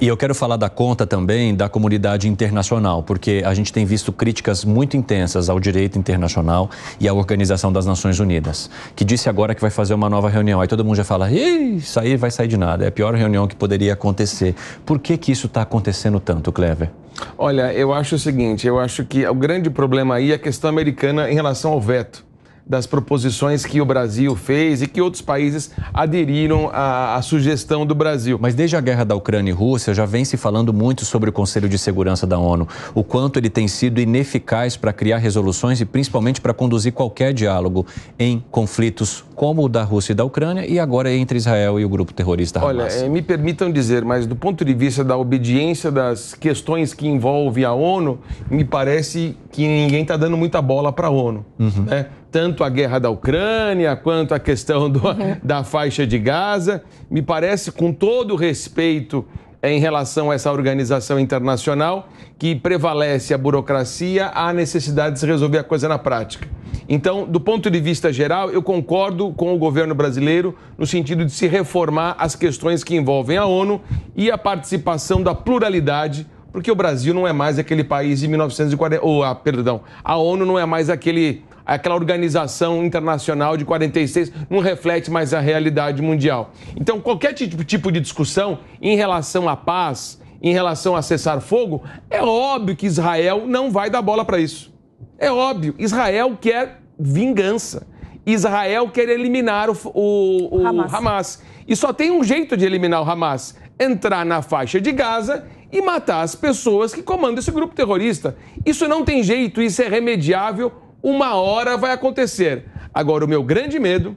E eu quero falar da conta também da comunidade internacional, porque a gente tem visto críticas muito intensas ao direito internacional e à Organização das Nações Unidas, que disse agora que vai fazer uma nova reunião. Aí todo mundo já fala, isso aí vai sair de nada, é a pior reunião que poderia acontecer. Por que, que isso está acontecendo tanto, Clever? Olha, eu acho o seguinte, eu acho que o grande problema aí é a questão americana em relação ao veto das proposições que o Brasil fez e que outros países aderiram à, à, sugestão do Brasil. Mas desde a guerra da Ucrânia e Rússia já vem se falando muito sobre o Conselho de Segurança da ONU, o quanto ele tem sido ineficaz para criar resoluções e principalmente para conduzir qualquer diálogo em conflitos como o da Rússia e da Ucrânia e agora entre Israel e o grupo terrorista Hamas. Olha, eh, me permitam dizer, mas do ponto de vista da obediência das questões que envolve a ONU, me parece que ninguém está dando muita bola para a ONU, uhum. né? tanto a guerra da Ucrânia quanto a questão do, uhum. da faixa de Gaza. Me parece, com todo respeito em relação a essa organização internacional, que prevalece a burocracia, há necessidade de se resolver a coisa na prática. Então, do ponto de vista geral, eu concordo com o governo brasileiro no sentido de se reformar as questões que envolvem a ONU e a participação da pluralidade porque o Brasil não é mais aquele país de 1940, ou perdão, a ONU não é mais aquele aquela organização internacional de 46 não reflete mais a realidade mundial. Então, qualquer tipo de discussão em relação à paz, em relação a cessar fogo, é óbvio que Israel não vai dar bola para isso. É óbvio. Israel quer vingança. Israel quer eliminar o, o, o Hamas. Hamas. E só tem um jeito de eliminar o Hamas: entrar na faixa de Gaza e matar as pessoas que comandam esse grupo terrorista. Isso não tem jeito, isso é remediável uma hora vai acontecer. Agora, o meu grande medo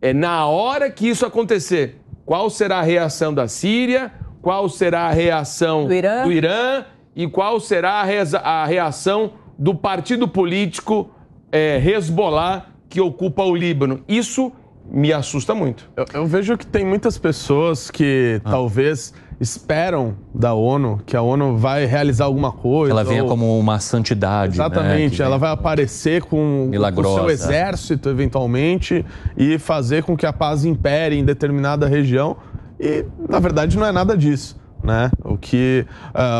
é na hora que isso acontecer, qual será a reação da Síria, qual será a reação do Irã, do Irã e qual será a reação do partido político é, Hezbollah que ocupa o Líbano. Isso me assusta muito. Eu, eu vejo que tem muitas pessoas que ah. talvez esperam da ONU que a ONU vai realizar alguma coisa. Ela venha ou... como uma santidade. Né, Exatamente, né? ela vai aparecer com, o seu exército, eventualmente, e fazer com que a paz impere em determinada região. E, na verdade, não é nada disso. Né? O que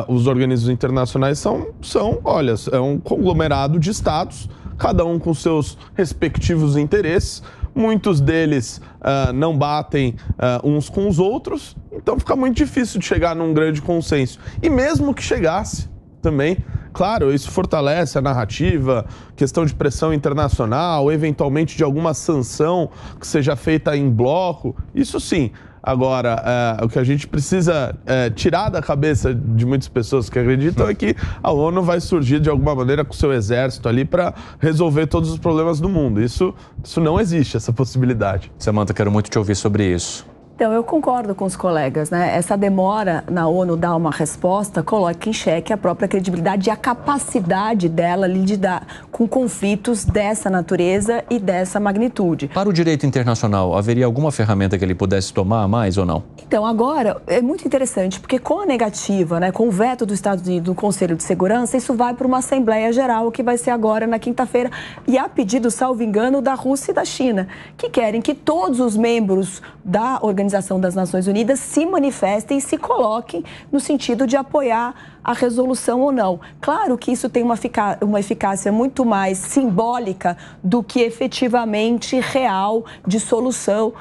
uh, os organismos internacionais são, são, olha, é um conglomerado de estados, cada um com seus respectivos interesses, muitos deles uh, não batem uh, uns com os outros, então fica muito difícil de chegar num grande consenso. E mesmo que chegasse também, Claro, isso fortalece a narrativa, questão de pressão internacional, eventualmente de alguma sanção que seja feita em bloco. Isso sim. Agora, é, o que a gente precisa é, tirar da cabeça de muitas pessoas que acreditam é que a ONU vai surgir de alguma maneira com seu exército ali para resolver todos os problemas do mundo. Isso, isso não existe, essa possibilidade. Samanta, quero muito te ouvir sobre isso. Então, eu concordo com os colegas, né? Essa demora na ONU dar uma resposta coloca em xeque a própria credibilidade e a capacidade dela lidar com conflitos dessa natureza e dessa magnitude. Para o direito internacional, haveria alguma ferramenta que ele pudesse tomar a mais ou não? Então, agora é muito interessante, porque com a negativa, né, com o veto dos Estados Unidos no Conselho de Segurança, isso vai para uma Assembleia Geral que vai ser agora na quinta-feira e a pedido, salvo engano, da Rússia e da China, que querem que todos os membros da organização Organização das Nações Unidas se manifestem e se coloquem no sentido de apoiar a resolução ou não. Claro que isso tem uma, eficácia, uma eficácia muito mais simbólica do que efetivamente real de solução uh,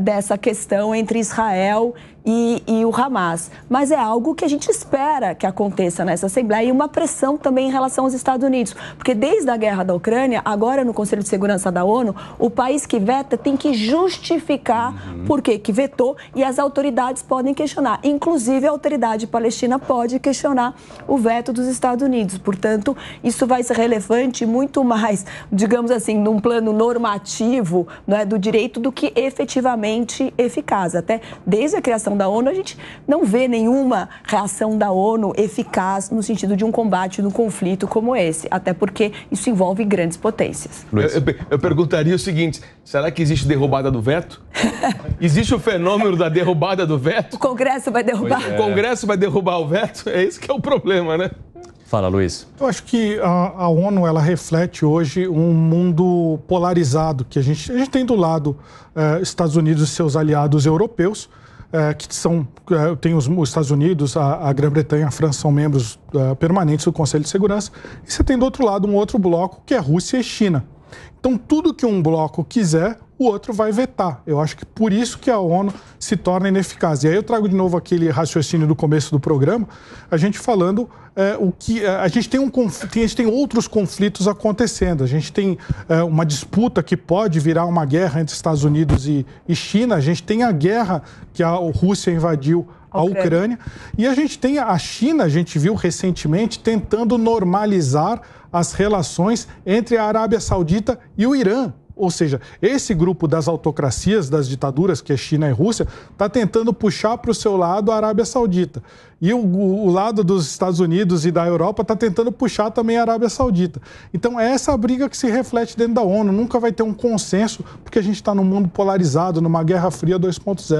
dessa questão entre Israel e, e o Hamas. Mas é algo que a gente espera que aconteça nessa Assembleia e uma pressão também em relação aos Estados Unidos. Porque desde a guerra da Ucrânia, agora no Conselho de Segurança da ONU, o país que veta tem que justificar uhum. por que que vetou e as autoridades podem questionar. Inclusive, a autoridade palestina pode questionar o veto dos Estados Unidos. Portanto, isso vai ser relevante muito mais, digamos assim, num plano normativo é do direito do que efetivamente eficaz. Até desde a criação da ONU, a gente não vê nenhuma reação da ONU eficaz no sentido de um combate do conflito como esse, até porque isso envolve grandes potências. Eu, eu, eu perguntaria o seguinte: será que existe derrubada do veto? existe o fenômeno da derrubada do veto? O Congresso vai derrubar. É. O Congresso vai derrubar o veto? É isso que é o problema, né? Fala, Luiz. Eu acho que a, a, ONU ela reflete hoje um mundo polarizado que a gente, a gente tem do lado eh, Estados Unidos e seus aliados europeus, é, que são, é, tem os, os, Estados Unidos, a, a Grã-Bretanha, a França são membros é, permanentes do Conselho de Segurança, e você tem do outro lado um outro bloco que é Rússia e China. Então, tudo que um bloco quiser, o outro vai vetar. Eu acho que por isso que a ONU se torna ineficaz. E aí eu trago de novo aquele raciocínio do começo do programa, a gente falando é, o que é, a gente tem um a gente tem outros conflitos acontecendo. A gente tem é, uma disputa que pode virar uma guerra entre Estados Unidos e, e China. A gente tem a guerra que a Rússia invadiu a Ucrânia. E a gente tem a China, a gente viu recentemente, tentando normalizar as relações entre a Arábia Saudita e o Irã. Ou seja, esse grupo das autocracias, das ditaduras, que é China e Rússia, está tentando puxar para o seu lado a Arábia Saudita. E o, o lado dos Estados Unidos e da Europa está tentando puxar também a Arábia Saudita. Então é essa briga que se reflete dentro da ONU. Nunca vai ter um consenso, porque a gente está num mundo polarizado, numa Guerra Fria 2.0.